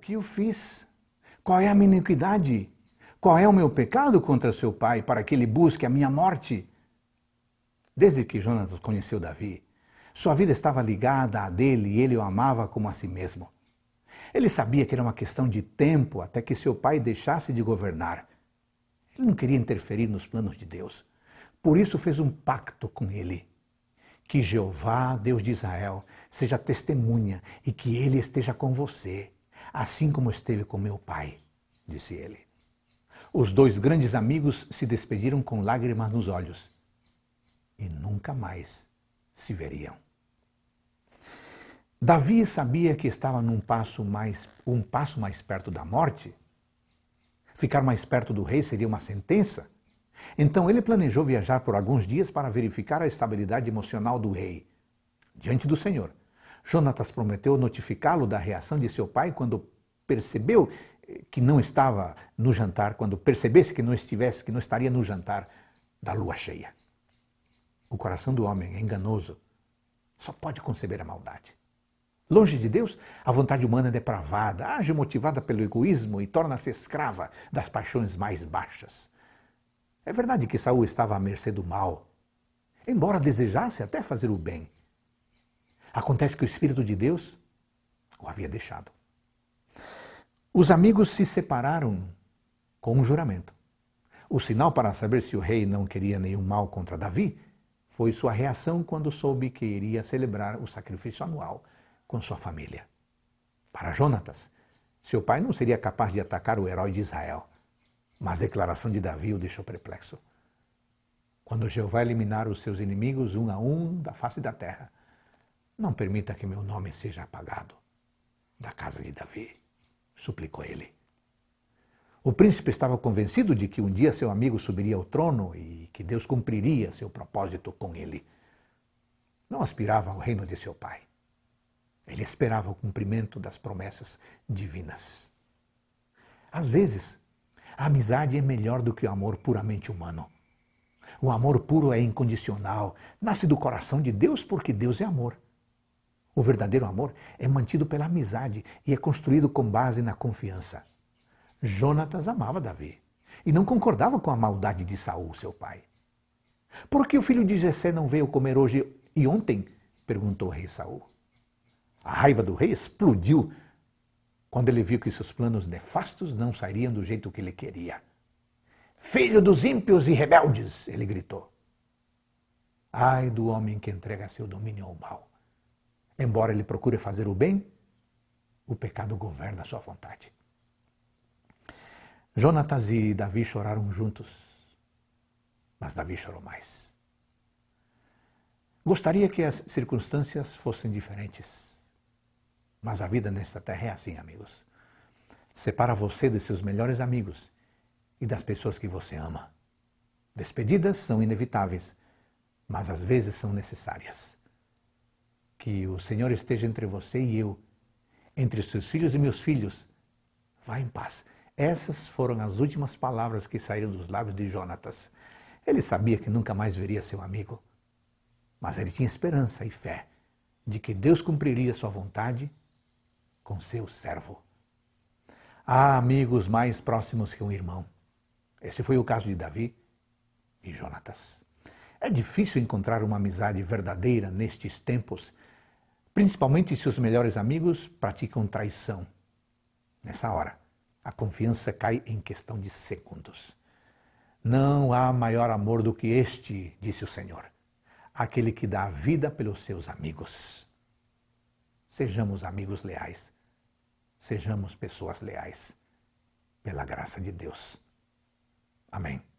que eu fiz? Qual é a minha iniquidade? Qual é o meu pecado contra seu pai para que ele busque a minha morte? Desde que Jonas conheceu Davi, sua vida estava ligada à dele e ele o amava como a si mesmo. Ele sabia que era uma questão de tempo até que seu pai deixasse de governar. Ele não queria interferir nos planos de Deus. Por isso fez um pacto com ele. Que Jeová, Deus de Israel, seja testemunha e que ele esteja com você assim como esteve com meu pai, disse ele. Os dois grandes amigos se despediram com lágrimas nos olhos e nunca mais se veriam. Davi sabia que estava num passo mais um passo mais perto da morte. Ficar mais perto do rei seria uma sentença. Então ele planejou viajar por alguns dias para verificar a estabilidade emocional do rei diante do Senhor Jonatas prometeu notificá-lo da reação de seu pai quando percebeu que não estava no jantar, quando percebesse que não estivesse, que não estaria no jantar da lua cheia. O coração do homem é enganoso, só pode conceber a maldade. Longe de Deus, a vontade humana é depravada, age motivada pelo egoísmo e torna-se escrava das paixões mais baixas. É verdade que Saul estava à mercê do mal, embora desejasse até fazer o bem. Acontece que o Espírito de Deus o havia deixado. Os amigos se separaram com um juramento. O sinal para saber se o rei não queria nenhum mal contra Davi foi sua reação quando soube que iria celebrar o sacrifício anual com sua família. Para Jonatas, seu pai não seria capaz de atacar o herói de Israel, mas a declaração de Davi o deixou perplexo. Quando Jeová eliminar os seus inimigos um a um da face da terra, não permita que meu nome seja apagado da casa de Davi, suplicou ele. O príncipe estava convencido de que um dia seu amigo subiria ao trono e que Deus cumpriria seu propósito com ele. Não aspirava ao reino de seu pai. Ele esperava o cumprimento das promessas divinas. Às vezes, a amizade é melhor do que o amor puramente humano. O amor puro é incondicional, nasce do coração de Deus porque Deus é amor. O verdadeiro amor é mantido pela amizade e é construído com base na confiança. Jonatas amava Davi e não concordava com a maldade de Saul, seu pai. Por que o filho de Jessé não veio comer hoje e ontem? perguntou o rei Saul. A raiva do rei explodiu quando ele viu que seus planos nefastos não sairiam do jeito que ele queria. Filho dos ímpios e rebeldes, ele gritou. Ai do homem que entrega seu domínio ao mal. Embora ele procure fazer o bem, o pecado governa a sua vontade. Jonatas e Davi choraram juntos, mas Davi chorou mais. Gostaria que as circunstâncias fossem diferentes, mas a vida nesta terra é assim, amigos. Separa você de seus melhores amigos e das pessoas que você ama. Despedidas são inevitáveis, mas às vezes são necessárias. Que o Senhor esteja entre você e eu, entre seus filhos e meus filhos. Vá em paz. Essas foram as últimas palavras que saíram dos lábios de Jonatas. Ele sabia que nunca mais veria seu amigo, mas ele tinha esperança e fé de que Deus cumpriria sua vontade com seu servo. Há amigos mais próximos que um irmão. Esse foi o caso de Davi e Jonatas. É difícil encontrar uma amizade verdadeira nestes tempos Principalmente se os melhores amigos praticam traição. Nessa hora, a confiança cai em questão de segundos. Não há maior amor do que este, disse o Senhor, aquele que dá a vida pelos seus amigos. Sejamos amigos leais, sejamos pessoas leais, pela graça de Deus. Amém.